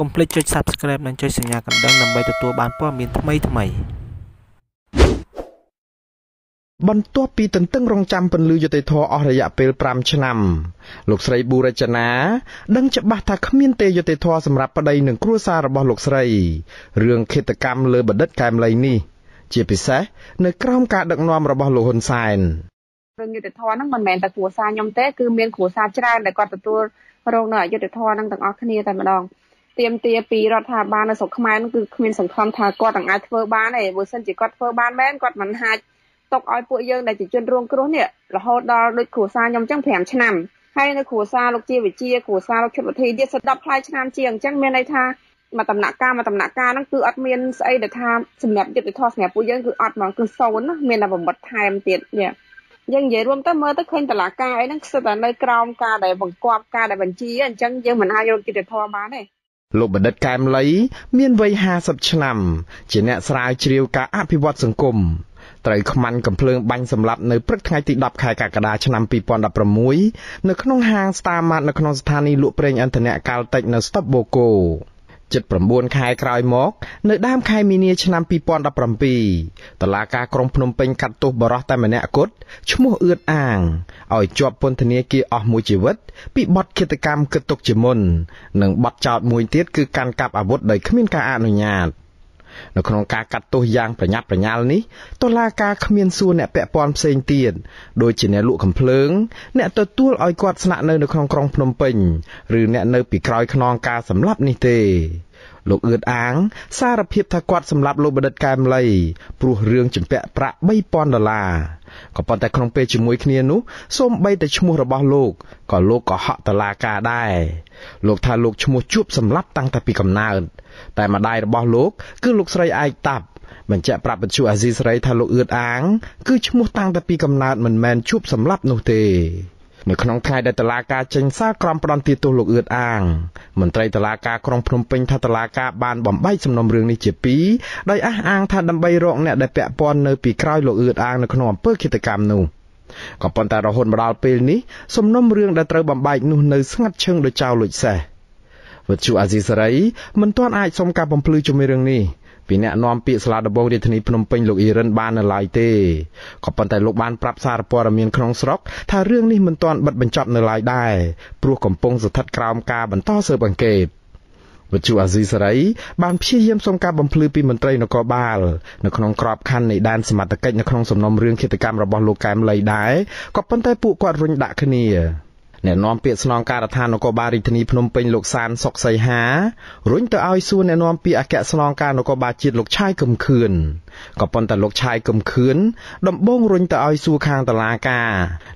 កុំភ្លេចចុច Subscribe និងចុចសញ្ញាកណ្ដឹងដើម្បីទទួលបានព័ត៌មានថ្មីថ្មីបន្ទាប់ពីទន្ទឹងរង់ចាំពន្លឺយុតិធធអស់រយៈពេល5ឆ្នាំ លោកស្រីប៊ូរចនាដឹងច្បាស់ថាគ្មានទេយុតិធធសម្រាប់ប្តីនិងគ្រួសាររបស់លោកស្រីរឿងឃាតកម្មលើបដិទ្ធកែមលីនេះជា ពិសេស នៅក្រោមការដឹកនាំរបស់លោកហ៊ុនសែនរឿងយុតិធធហ្នឹងមិនមែនតែគ្រួសារខ្ញុំទេគឺមានគ្រួសារច្រើនដែលគាត់ទទួលរងនៅអយុតិធធហ្នឹងទាំងអស់គ្នាតែម្ដងទៀមទាពីរដ្ឋាភិបាលនៅស្រុកខ្មែរនោះគឺគ្មានសង្ឃឹមថាគាត់នឹងអាចធ្វើបានទេបើសិនជាគាត់ធ្វើបានមែនគាត់មិនអាចຕົកឲ្យពួកយើងដែលជាជនរងគ្រោះនេះរហូតដល់ដូចគ្រួសារខ្ញុំអញ្ចឹង5ឆ្នាំហើយនៅគ្រួសារលោកជាវិជាគ្រួសារលោកឈុតវិធីទៀតស្ដាប់ផ្លាយឆ្នាំជាអញ្ចឹងមានន័យថាមកដំណាក់កាលមកដំណាក់កាលហ្នឹងគឺអត់មានស្អីដែលថាសម្រាប់យុទ្ធធម៌សម្រាប់ពួកយើងគឺអត់ហ្មងគឺសូន្យមានតែបំបត្តិថែមទៀតនេះយើងនិយាយរួមទៅមើលទៅឃើញតឡាការអីហ្នឹងគឺតែនៅក្រោមការដែលបង្កប់ការដែលបញ្ជាអញ្ចឹងយើងមិនអាចរកយុទ្ធធម៌បានទេលោកបណ្ឌិតកែមលីមានវ័យ50ឆ្នាំជាអ្នកស្រាវជ្រាវការអភិវឌ្ឍសង្គមត្រូវខ្មាន់កំភ្លើងបាញ់សម្លាប់នៅព្រឹកថ្ងៃទី10ខែកក្កដាឆ្នាំ2016នៅក្នុងហាង Star Mart នៅក្នុងស្ថានីយ៍លក់ប្រេងឥន្ធនៈកាល់តិចនៅស្តុបបូកូ79ខែក្រោយមក នៅដើមខែមីនាឆ្នាំ2017តឡាការក្រុងភ្នំពេញកាត់ទោសបរោះតែម្នាក់គត់ឈ្មោះអឿតអាងឲ្យជាប់ពន្ធនាគារអស់មួយជីវិត ពីបទឃាតកម្មគិតទុកជាមុននិងបទចោទមួយទៀតគឺកាន់កាប់អាវុធដោយគ្មានការអនុញ្ញាត។នៅក្នុងការកាត់ទោសយ៉ាងប្រញាប់ប្រញាល់នេះតុលាការគ្មានសួរអ្នកពាក់ព័ន្ធផ្សេងទៀតដូចជាអ្នកលក់កំភ្លើង អ្នកទទួលឲ្យគាត់ស្នាក់នៅនៅក្នុងក្រុងភ្នំពេញឬអ្នកនៅពីក្រោយខ្នងការសម្លាប់នេះទេលោកអឿនអាង សារភាពថាគាត់សម្លាប់លោកបណ្ឌិតកែមលីព្រោះរឿងជំពាក់ប្រាក់3000ដុល្លារក៏ប៉ុន្តែក្នុងពេលជាមួយគ្នានោះសូម្បីតែឈ្មោះរបស់លោកក៏លោកក៏ហក់តឡាការដែរលោកថាលោកឈ្មោះជួបសម្លាប់តាំងតែពីកំណើត តែម្ដាយរបស់លោកគឺលោកស្រីឯកតាប់បញ្ជាក់ប្រាប់បញ្ជូអាស៊ីសេរីថាលោកអឿនអាងគឺឈ្មោះតាំងតែពីកំណើតមិនមែនជួបសម្លាប់នោះទេនៅក្នុងថ្ងៃដែលតឡាការចេញសារក្រមផ្ដន្ទាទោសលោកអឿតអាងមន្ត្រីតឡាការក្រុងភ្នំពេញថាតឡាការបានបំបែកសំណុំរឿងនេះជាពីរដោយអះអាងថាដើម្បីរកអ្នកដែលពាក់ព័ន្ធនៅពីក្រោយលោកអឿតអាងនៅក្នុងអំពើឃាតកម្មនោះក៏ប៉ុន្តែរហូតមកដល់ពេលនេះសំណុំរឿងដែលត្រូវបំបែកនោះនៅស្ងាត់ឈឹងដោយចៅលួចសេះវត្ថុអាស៊ីសេរីមិនទាន់អាចសុំការបំភ្លឺជាមួយរឿងនេះពីអ្នកនាំពាក្យសាលាដំបងរាជធានីភ្នំពេញលោកអ៊ីរិនបាននៅឡើយទេក៏ប៉ុន្តែលោកបានប្រាប់សារព័ត៌មានក្នុងស្រុកថារឿងនេះមិនទាន់បិទបញ្ចប់នៅឡើយដែរព្រោះកំពុងស្ថិតក្រោមការបន្តស៊ើបអង្កេតវិទ្យុអាស៊ីសេរី បានព្យាយាមសុំការបំភ្លឺពីមន្ត្រីនគរបាលនៅក្នុងក្របខ័ណ្ឌនៃដែនសមត្ថកិច្ចនៅក្នុងសំណុំរឿងឃាតកម្មរបស់លោកកែមលីដែរក៏ប៉ុន្តែពួកគាត់រុញដាក់គ្នាអ្នកនាំពាក្យស្នងការដ្ឋាននគរបាលរាជធានីភ្នំពេញលោក សានសុកសីហារុញទៅឲ្យសួរអ្នកនាំពាក្យអគ្គស្នងការនគរបាលជាតិលោកឆាយកឹមខឿនក៏ប៉ុន្តែលោកឆាយកឹមខឿនដំបងរុញទៅឲ្យសួរខាងតុលាការ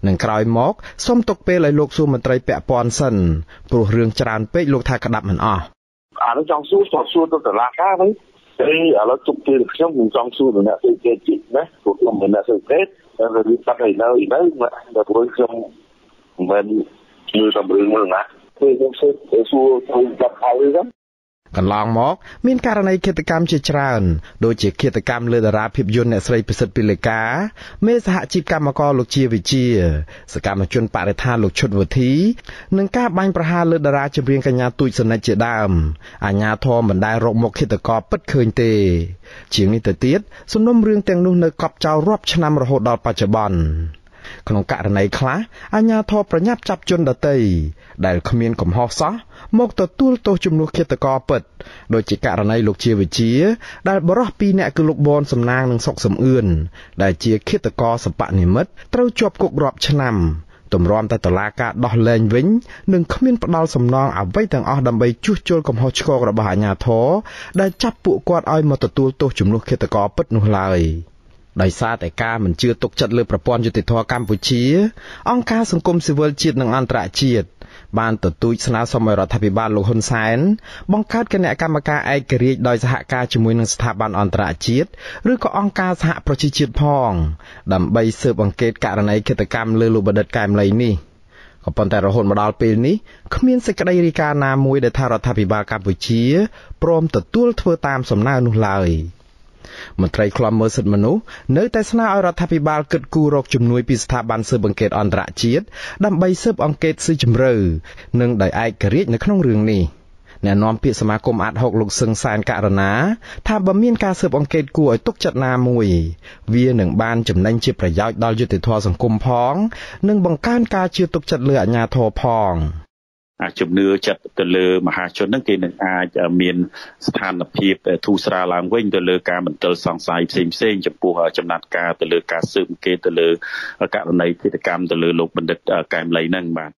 និងក្រោយមកសុំទុកពេលឲ្យលោកសួរមន្ត្រីពាក់ព័ន្ធសិនព្រោះរឿងច្រើនពេកលោកថាក្តាប់មិនអស់អានោះចង់សួរស្ទាត់សួរទៅតុលាការវិញអីឥឡូវទុកពេលខ្ញុំខ្ញុំចង់សួរដល់អ្នកសេដ្ឋកិច្ចណាព្រោះខ្ញុំមិនអ្នកសេដ្ឋកិច្ចតែវាស្ដាប់ឲ្យនៅនៅដល់ព្រោះខ្ញុំមិនមើលតែរឿងមួយណាគឺខ្ញុំសួរសួរទៅចាប់ហើយកន្លងមក មានករណីឃាតកម្មជាច្រើនដូចជាឃាតកម្មលើតារាភាពយន្តអ្នកស្រីពិសិដ្ឋពីលេកា មេសហជីពកម្មករលោកជាវិជា សកម្មជនបរិស្ថានលោកឈុតវុធីនិងការបាញ់ប្រហារលើតារាចម្រៀងកញ្ញាទូចសនិចជាដើមអាញាធរមិនដែលរកមកឃាតករពិតឃើញទេ ជាងនេះទៅទៀតសំណុំរឿងទាំងនោះ នៅកប់ចោលរាប់ឆ្នាំរហូតដល់បច្ចុប្បន្នក្នុងករណីខ្លះអាជ្ញាធរប្រញាប់ចាប់ជនដតីដែលគ្មានកំហុសសោះមកទទួលទោសជំនួសឃាតករពិតដូចជាករណីលោកជាវិជាដែលបរោះពីរអ្នកគឺលោកបនសំណាងនិងសុកសំអឿនដែលជាឃាតករសពនិមិត្តត្រូវជាប់គុករាប់ឆ្នាំទម្រាំតែតឡាការដោះលែងវិញនឹងគ្មានផ្ដាល់សំណងអ្វីទាំងអស់ដើម្បីជួសជុលកំហុសឆ្គងរបស់អាជ្ញាធរដែលចាប់ពួកគាត់ឲ្យមកទទួលទោសជំនួសឃាតករពិតនោះឡើយ។ដោយសារតែការមិនជឿទុកចិត្តលើប្រព័ន្ធយុតិធធម៌កម្ពុជាអង្គការសង្គមស៊ីវិលជាតិនិងអន្តរជាតិបានទទូចស្នើសុំឲ្យរដ្ឋាភិបាលលោកហ៊ុនសែនបង្កើតគណៈកម្មការឯករាជ្យដោយសហការជាមួយនឹងស្ថាប័នអន្តរជាតិឬក៏អង្គការសហប្រជាជាតិផងដើម្បីស៊ើបអង្កេតករណីឃាតកម្មលើលោកបណ្ឌិតកែមលីនេះ។ក៏ប៉ុន្តែរហូតមកដល់ពេលនេះគ្មានសេចក្តីរាយការណ៍ណាមួយដែលថារដ្ឋាភិបាលកម្ពុជាព្រមទទួលធ្វើតាមសំណើនោះឡើយ។មន្ត្រីខ្លំមើលសិទ្ធិមនុស្សនៅតែស្នើឲ្យរដ្ឋាភិបាលគិតគូររកជំនួយពីស្ថាប័នស៊ើបអង្កេតអន្តរជាតិដើម្បីស៊ើបអង្កេតស៊ីជម្រៅនិងដោយឯករាជ្យនៅក្នុងរឿងនេះ។អ្នកនាំពាក្យសមាគមអាត់ហុកលោកសឹងសានករណាថាបើមានការស៊ើបអង្កេតគួរឲ្យទុកចិត្តណាមួយ វានឹងបានចំណេញជាប្រយោជន៍ដល់យុតិធធម៌សង្គមផង និងបង្កើនការជឿទុកចិត្តលើអាជ្ញាធរផង។ជំនឿចិត្តទៅលើមហាជនហ្នឹងគេនឹងអាចមានស្ថានភាពធូរស្រាលឡើងវិញទៅលើការបន្ទិលសង្ស័យផ្សេងផ្សេងចំពោះចំណាត់ការទៅលើការស៊ើបអង្កេតទៅលើករណីភេទកម្មទៅលើលោកបណ្ឌិតកែមលីហ្នឹងបាទ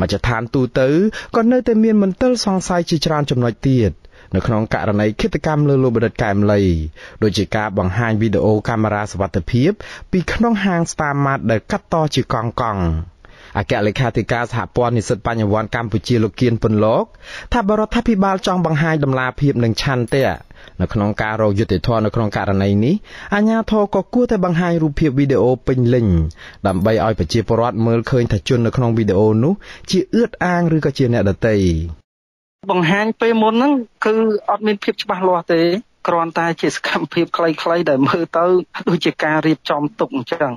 មជ្ឈដ្ឋានទូទៅក៏នៅតែមានមន្ទិលសង្ស័យជាច្រើនចំណុចទៀតនៅក្នុងករណីឃាតកម្មលើលោកបណ្ឌិតកែមលីដូចជាការបង្ហាញវីដេអូកាមេរ៉ាសវត្ថិភាពពីក្នុងហាង Star Mart ដែលកាត់តជាកង់កង់អគ្គលេខាធិការសហព័ន្ធនិស្សិតបញ្ញវន្តកម្ពុជាលោកគៀនពន្លកថាបរដ្ឋាភិបាលចង់បង្ហាញដំណាភាពនិងឆន្ទៈនៅក្នុងការរកយុត្តិធម៌នៅក្នុងករណីនេះអាជ្ញាធរក៏គួរតែបង្ហាញរូបភាពវីដេអូពេញលេញដើម្បីឲ្យប្រជាពលរដ្ឋមើលឃើញថាជននៅក្នុងវីដេអូនោះជាអឿតអាងឬក៏ជាអ្នកដតីបង្ហាញពេលមុនហ្នឹងគឺអត់មានភាពច្បាស់លាស់ទេគ្រាន់តែជាសកម្មភាពខ្លីៗដែលមើលទៅដូចជាការរៀបចំទុកអញ្ចឹង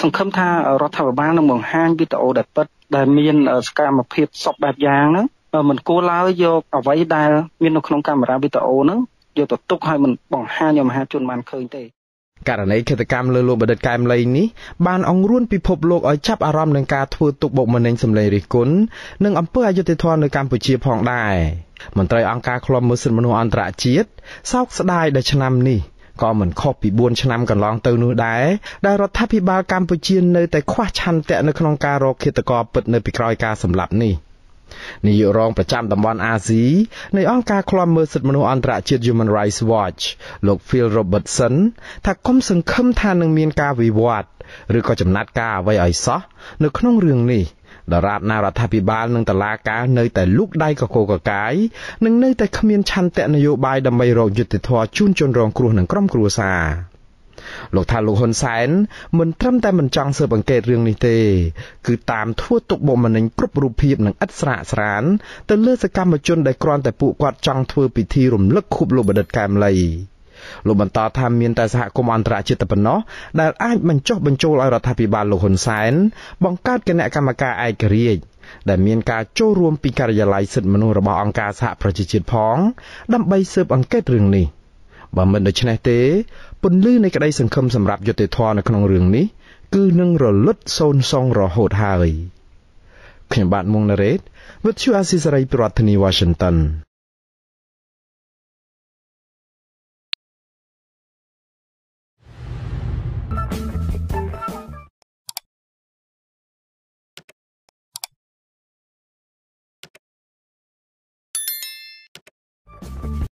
សង្ឃឹមថារដ្ឋាភិបាលនឹងបង្ហាញវីដេអូដែលពិតដែលមានសកម្មភាពសពបែបយ៉ាងហ្នឹងមិនគួរឡើយយកអ្វីដែលមាននៅក្នុងកាមេរ៉ាវីដេអូហ្នឹងយកទៅទុកឲ្យមិនបង្ហាញឲ្យមហាជនបានឃើញទេករណីឃាតកម្មលើលោកបណ្ឌិតកែមលីនេះបានអង្រួនពិភពលោកឲ្យចាប់អារម្មណ៍នឹងការធ្វើទុកបុកម្នេញសម្លេងរិះគន់និងអំពើអយុត្តិធម៌នៅកម្ពុជាផងដែរមន្ត្រីអង្គការឃ្លាំមើលសិទ្ធិមនុស្សអន្តរជាតិសោកស្ដាយដែលឆ្នាំនេះក៏មិនខុសពី4ឆ្នាំកន្លងទៅនោះដែរដែលរដ្ឋាភិបាលកម្ពុជានៅតែខ្វះឆន្ទៈនៅក្នុងការរកឃាតករពិតនៅពីក្រោយការសម្លាប់នេះនាយករងប្រចាំតំបន់អាស៊ីនៃអង្គការឃ្លាំមើលសិទ្ធិមនុស្សអន្តរជាតិ Human Rights Watch លោក Phil Robertson ថាកុំសង្ឃឹមថានឹងមានការវិវត្តឬក៏ចំណាត់ការអ្វីឲ្យសោះនៅក្នុងរឿងនេះ។ដរាបណារដ្ឋាភិបាលនិងតឡាការនៅតែលូកដៃកកកកាយនិងនៅតែគ្មានឆន្ទៈនយោបាយដើម្បីរកយុត្តិធម៌ជូនជនរងគ្រោះនិងក្រុមគ្រួសារលោកថាលោកហ៊ុនសែនមិនត្រឹមតែមិនចង់ស៊ើបអង្កេតរឿងនេះទេគឺតាមធ្វើទុកបុកម្នេញគ្រប់រូបភាពនិងឥតស្រាកស្រាន ទៅលើសកម្មជនដែលគ្រាន់តែពួកគាត់ចង់ធ្វើពិធីរំលឹកខួបលោកបដិទ្ធកែមលីលោកបន្តថាមានតែសហគមន៍អន្តរជាតិតែប៉ុណ្ណោះដែលអាចបញ្ចុះបញ្ចូលឲ្យរដ្ឋាភិបាលលោកហ៊ុនសែនបង្កើតគណៈកម្មការឯករាជ្យដែល មានការចូលរួមពីការិយាល័យសិទ្ធិមនុស្សរបស់អង្គការសហប្រជាជាតិផងដើម្បីស៊ើបអង្កេតរឿងនេះបើមិនដូច្នេះទេពន្លឺនៃក្តីសង្ឃឹមសម្រាប់យុតិធធននៅក្នុងរឿងនេះគឺនឹងរលត់សូន្យសងរហូតហើយខ្ញុំបាទមុងណារ៉េត With you Asisari ប្រធានាទី Washington